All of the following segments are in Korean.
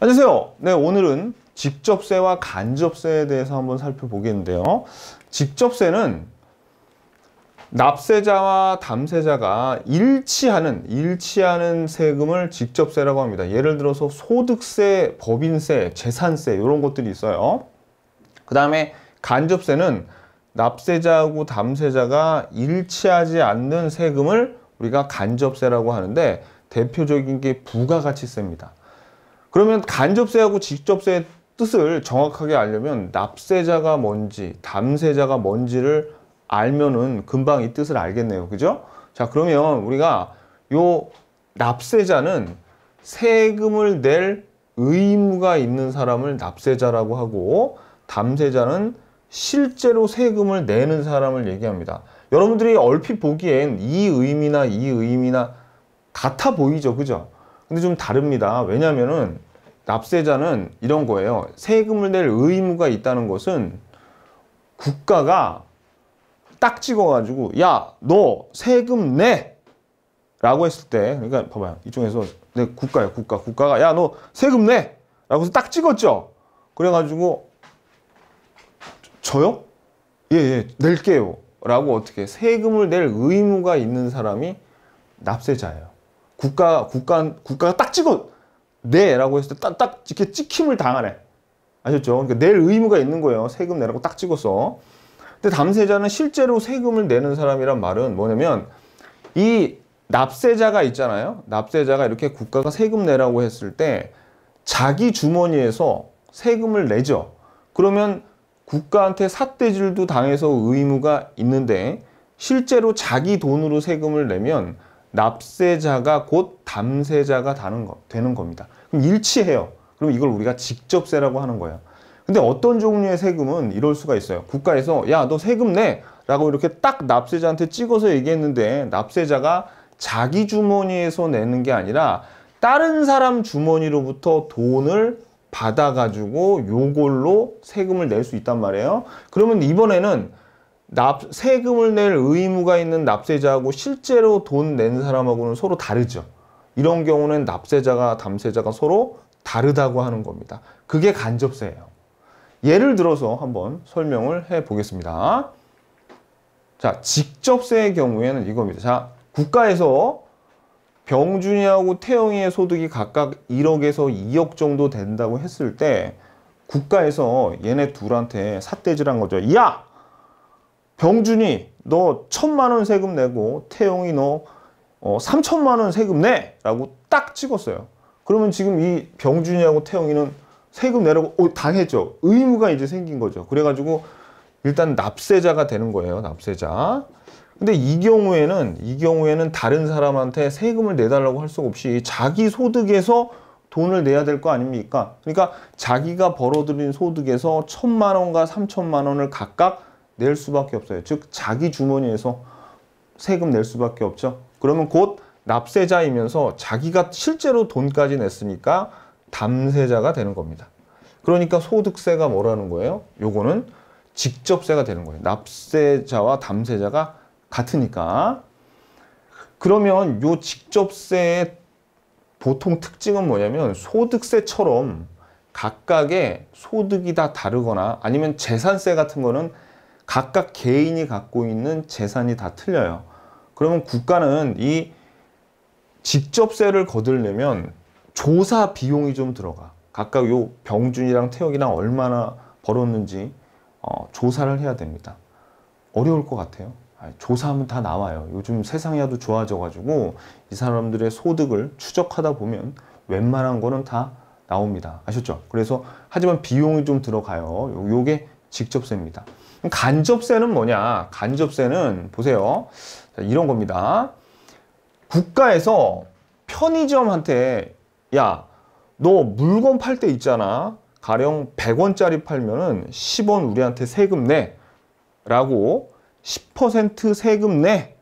안녕하세요. 네, 오늘은 직접세와 간접세에 대해서 한번 살펴보겠는데요. 직접세는 납세자와 담세자가 일치하는 일치하는 세금을 직접세라고 합니다. 예를 들어서 소득세, 법인세, 재산세 이런 것들이 있어요. 그 다음에 간접세는 납세자하고 담세자가 일치하지 않는 세금을 우리가 간접세라고 하는데 대표적인 게 부가가치세입니다. 그러면 간접세하고 직접세의 뜻을 정확하게 알려면 납세자가 뭔지 담세자가 뭔지를 알면은 금방 이 뜻을 알겠네요 그죠 자 그러면 우리가 요 납세자는 세금을 낼 의무가 있는 사람을 납세자라고 하고 담세자는 실제로 세금을 내는 사람을 얘기합니다. 여러분들이 얼핏 보기엔 이 의미나 이 의미나 같아 보이죠. 그죠? 근데 좀 다릅니다. 왜냐면은 하 납세자는 이런 거예요. 세금을 낼 의무가 있다는 것은 국가가 딱 찍어가지고 야 너 세금 내! 라고 했을 때 그러니까 봐봐요. 이쪽에서 내국가야 국가. 국가가 야 너 세금 내! 라고 해서 딱 찍었죠. 그래가지고 저요? 예, 예, 낼게요. 라고 어떻게 세금을 낼 의무가 있는 사람이 납세자예요. 국가, 국가, 국가가 딱 찍어, 네 라고 했을 때딱딱 이렇게 찍힘을 당하네 아셨죠? 그러니까 낼 의무가 있는 거예요 세금 내라고 딱 찍었어 근데 담세자는 실제로 세금을 내는 사람이란 말은 뭐냐면 이 납세자가 있잖아요 납세자가 이렇게 국가가 세금 내라고 했을 때 자기 주머니에서 세금을 내죠 그러면 국가한테 삿대질도 당해서 의무가 있는데 실제로 자기 돈으로 세금을 내면 납세자가 곧 담세자가 다는 거, 되는 겁니다. 그럼 일치해요. 그럼 이걸 우리가 직접세라고 하는 거예요. 근데 어떤 종류의 세금은 이럴 수가 있어요. 국가에서 야 너 세금 내! 라고 이렇게 딱 납세자한테 찍어서 얘기했는데 납세자가 자기 주머니에서 내는 게 아니라 다른 사람 주머니로부터 돈을 받아가지고 요걸로 세금을 낼 수 있단 말이에요. 그러면 이번에는 납, 세금을 낼 의무가 있는 납세자하고 실제로 돈 낸 사람하고는 서로 다르죠. 이런 경우는 납세자가 담세자가 서로 다르다고 하는 겁니다. 그게 간접세예요. 예를 들어서 한번 설명을 해 보겠습니다. 자, 직접세의 경우에는 이겁니다. 자, 국가에서 병준이하고 태영이의 소득이 각각 1억에서 2억 정도 된다고 했을 때 국가에서 얘네 둘한테 삿대질한 거죠. 야! 병준이 너 천만 원 세금 내고 태용이 너 어, 3천만 원 세금 내! 라고 딱 찍었어요. 그러면 지금 이 병준이하고 태용이는 세금 내라고 어, 당했죠. 의무가 이제 생긴 거죠. 그래가지고 일단 납세자가 되는 거예요. 납세자. 근데 이 경우에는 이 경우에는 다른 사람한테 세금을 내달라고 할 수 없이 자기 소득에서 돈을 내야 될 거 아닙니까? 그러니까 자기가 벌어들인 소득에서 천만 원과 삼천만 원을 각각 낼 수밖에 없어요. 즉 자기 주머니에서 세금 낼 수밖에 없죠. 그러면 곧 납세자이면서 자기가 실제로 돈까지 냈으니까 담세자가 되는 겁니다. 그러니까 소득세가 뭐라는 거예요? 요거는 직접세가 되는 거예요. 납세자와 담세자가 같으니까. 그러면 요 직접세의 보통 특징은 뭐냐면 소득세처럼 각각의 소득이 다 다르거나 아니면 재산세 같은 거는 각각 개인이 갖고 있는 재산이 다 틀려요. 그러면 국가는 이 직접세를 거들려면 조사 비용이 좀 들어가. 각각 요 병준이랑 태혁이랑 얼마나 벌었는지 어, 조사를 해야 됩니다. 어려울 것 같아요. 조사하면 다 나와요. 요즘 세상이 아주 좋아져가지고 이 사람들의 소득을 추적하다 보면 웬만한 거는 다 나옵니다. 아셨죠? 그래서 하지만 비용이 좀 들어가요. 요게 직접세입니다. 간접세는 뭐냐? 간접세는 보세요. 자, 이런 겁니다. 국가에서 편의점한테 야, 너 물건 팔 때 있잖아. 가령 100원짜리 팔면은 10원 우리한테 세금 내. 라고 10% 세금 내.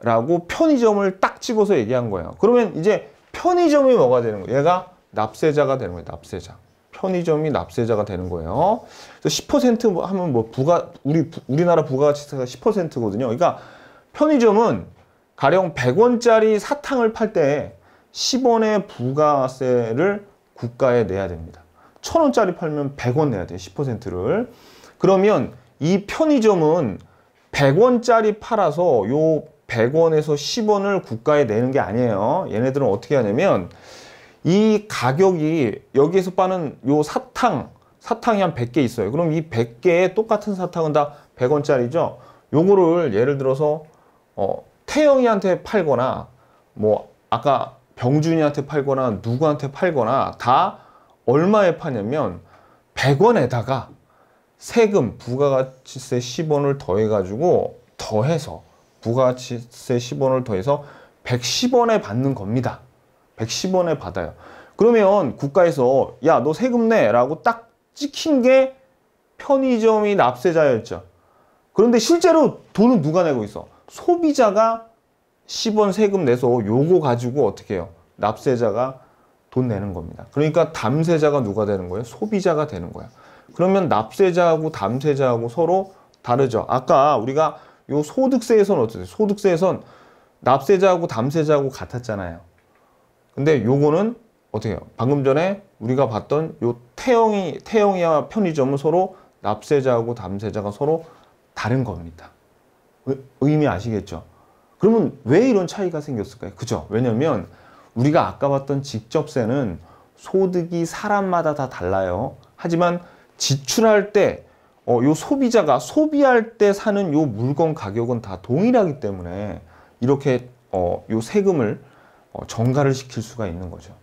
라고 편의점을 딱 찍어서 얘기한 거예요. 그러면 이제 편의점이 뭐가 되는 거예요? 얘가 납세자가 되는 거예요. 납세자. 편의점이 납세자가 되는 거예요. 그래서 10% 뭐 하면 뭐 부가 우리 우리나라 부가가치세가 10%거든요. 그러니까 편의점은 가령 100원짜리 사탕을 팔 때 10원의 부가세를 국가에 내야 됩니다. 1000원짜리 팔면 100원 내야 돼요. 10%를. 그러면 이 편의점은 100원짜리 팔아서 요 100원에서 10원을 국가에 내는 게 아니에요. 얘네들은 어떻게 하냐면 이 가격이 여기에서 파는 요 사탕 사탕이 한 100개 있어요. 그럼 이 100개의 똑같은 사탕은 다 100원짜리죠. 요거를 예를 들어서 어, 태영이한테 팔거나 뭐 아까 병준이한테 팔거나 누구한테 팔거나 다 얼마에 파냐면 100원에다가 세금 부가가치세 10원을 더해가지고 더해서 부가가치세 10원을 더해서 110원에 받는 겁니다. 110원에 받아요. 그러면 국가에서 야 너 세금 내라고 딱 찍힌 게 편의점이 납세자였죠. 그런데 실제로 돈은 누가 내고 있어? 소비자가 10원 세금 내서 요거 가지고 어떻게 해요? 납세자가 돈 내는 겁니다. 그러니까 담세자가 누가 되는 거예요? 소비자가 되는 거야. 그러면 납세자하고 담세자하고 서로 다르죠. 아까 우리가 요 소득세에선 어떻게 소득세에선 납세자하고 담세자하고 같았잖아요. 근데 요거는 어떻게 해요? 방금 전에 우리가 봤던 요 태영이, 태영이와 편의점은 서로 납세자하고 담세자가 서로 다른 겁니다. 의미 아시겠죠? 그러면 왜 이런 차이가 생겼을까요? 그죠? 왜냐면 우리가 아까 봤던 직접세는 소득이 사람마다 다 달라요. 하지만 지출할 때, 어, 요 소비자가 소비할 때 사는 요 물건 가격은 다 동일하기 때문에 이렇게 어, 요 세금을 어, 정가를 시킬 수가 있는 거죠.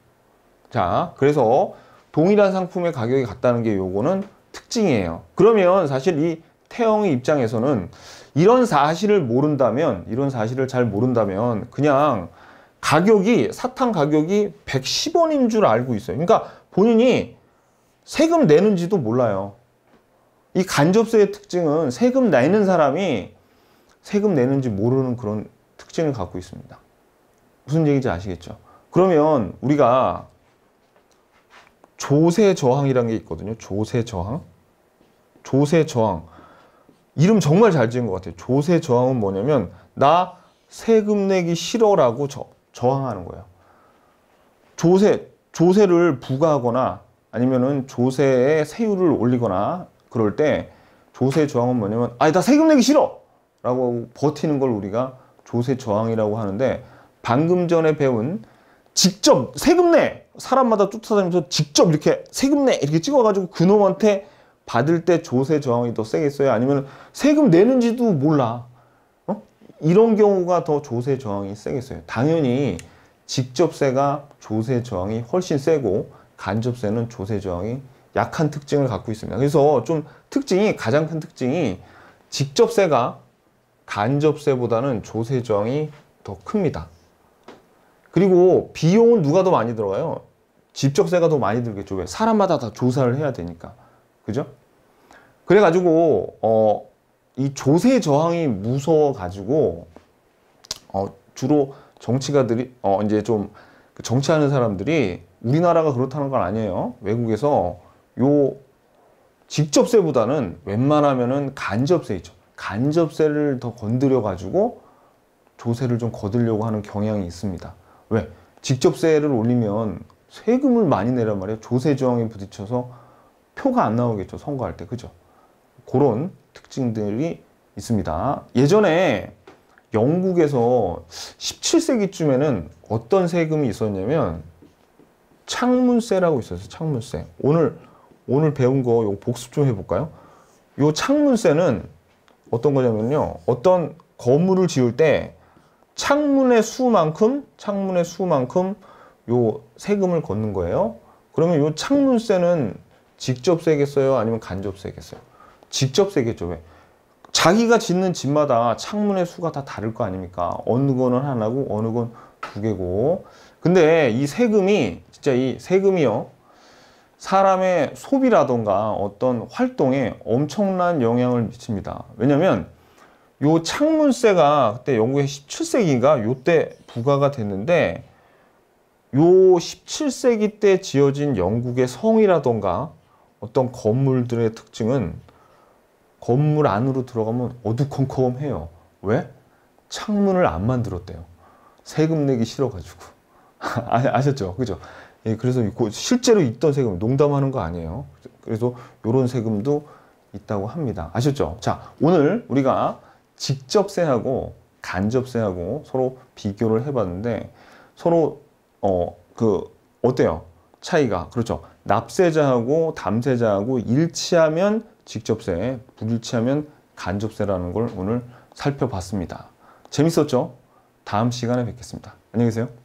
자, 그래서 동일한 상품의 가격이 같다는 게 요거는 특징이에요. 그러면 사실 이태형의 입장에서는 이런 사실을 모른다면, 이런 사실을 잘 모른다면 그냥 가격이, 사탕 가격이 110원인 줄 알고 있어요. 그러니까 본인이 세금 내는지도 몰라요. 이 간접세의 특징은 세금 내는 사람이 세금 내는지 모르는 그런 특징을 갖고 있습니다. 무슨 얘기인지 아시겠죠? 그러면 우리가 조세 저항이라는 게 있거든요. 조세 저항. 조세 저항. 이름 정말 잘 지은 것 같아요. 조세 저항은 뭐냐면 나 세금 내기 싫어라고 저, 저항하는 거예요. 조세, 조세를 부과하거나 아니면은 조세의 세율을 올리거나 그럴 때 조세 저항은 뭐냐면 아니 나 세금 내기 싫어! 라고 버티는 걸 우리가 조세 저항이라고 하는데 방금 전에 배운 직접 세금 내 사람마다 쫓아다니면서 직접 이렇게 세금 내 이렇게 찍어가지고 그놈한테 받을 때 조세 저항이 더 세게 있어요 아니면 세금 내는지도 몰라 어? 이런 경우가 더 조세 저항이 세게 있어요 당연히 직접세가 조세 저항이 훨씬 세고 간접세는 조세 저항이 약한 특징을 갖고 있습니다 그래서 좀 특징이 가장 큰 특징이 직접세가 간접세보다는 조세 저항이 더 큽니다 그리고 비용은 누가 더 많이 들어가요? 집적세가 더 많이 들겠죠. 왜? 사람마다 다 조사를 해야 되니까. 그죠? 그래가지고 어, 이 조세 저항이 무서워가지고 어, 주로 정치가들이 어, 이제 좀 그 정치하는 사람들이 우리나라가 그렇다는 건 아니에요. 외국에서 요 직접세보다는 웬만하면은 간접세 있죠. 간접세를 더 건드려 가지고 조세를 좀 거들려고 하는 경향이 있습니다. 왜? 직접세를 올리면 세금을 많이 내란 말이에요. 조세 저항에 부딪혀서 표가 안 나오겠죠. 선거할 때. 그죠? 그런 특징들이 있습니다. 예전에 영국에서 17세기쯤에는 어떤 세금이 있었냐면 창문세라고 있었어요. 창문세. 오늘 오늘 배운 거요 복습 좀 해볼까요? 이 창문세는 어떤 거냐면요. 어떤 건물을 지을 때 창문의 수만큼 창문의 수만큼 요 세금을 걷는 거예요. 그러면 요 창문세는 직접 세겠어요? 아니면 간접 세겠어요? 직접 세겠죠. 왜? 자기가 짓는 집마다 창문의 수가 다 다를 거 아닙니까? 어느 거는 하나고 어느 건 두 개고 근데 이 세금이 진짜 이 세금이요 사람의 소비라던가 어떤 활동에 엄청난 영향을 미칩니다. 왜냐면 하요 창문세가 그때 영국의 17세기인가 요때 부과가 됐는데 요 17세기 때 지어진 영국의 성이라던가 어떤 건물들의 특징은 건물 안으로 들어가면 어두컴컴해요. 왜? 창문을 안 만들었대요. 세금 내기 싫어가지고. 아, 셨죠 그죠? 예, 그래서 실제로 있던 세금, 농담하는 거 아니에요. 그래서 요런 세금도 있다고 합니다. 아셨죠? 자, 오늘 우리가 직접세하고 간접세하고 서로 비교를 해봤는데 서로 어 그 어때요? 차이가 그렇죠. 납세자하고 담세자하고 일치하면 직접세, 불일치하면 간접세라는 걸 오늘 살펴봤습니다. 재밌었죠? 다음 시간에 뵙겠습니다. 안녕히 계세요.